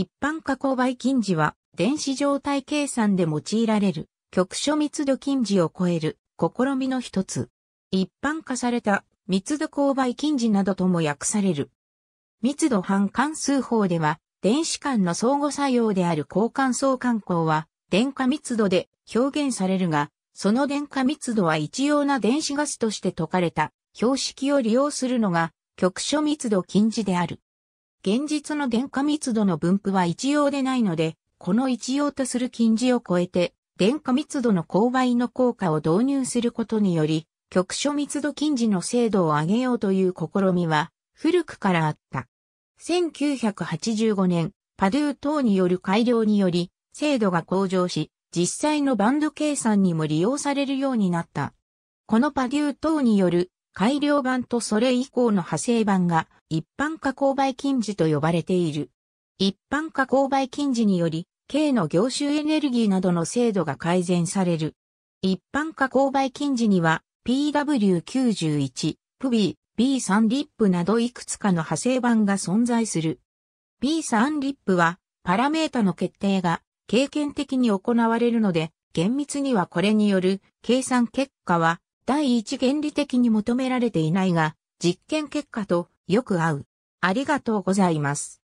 一般加工倍近似は、電子状態計算で用いられる、局所密度近似を超える、試みの一つ。一般化された、密度勾配近似などとも訳される。密度半関数法では、電子間の相互作用である交換相関項は、電荷密度で表現されるが、その電荷密度は一様な電子ガスとして解かれた標識を利用するのが局所密度近似である。現実の電荷密度の分布は一様でないので、この一様とする近似を超えて、電荷密度の勾配の効果を導入することにより、局所密度近似の精度を上げようという試みは、古くからあった。1985年、パドゥー等による改良により、精度が向上し、実際のバンド計算にも利用されるようになった。このパデュー等による改良版とそれ以降の派生版が一般加工売禁止と呼ばれている。一般加工売禁止により、K の業種エネルギーなどの精度が改善される。一般加工売禁止には PW91、PB、B3 リップなどいくつかの派生版が存在する。B3 リップはパラメータの決定が経験的に行われるので、厳密にはこれによる計算結果は第一原理的に求められていないが、実験結果とよく合う。ありがとうございます。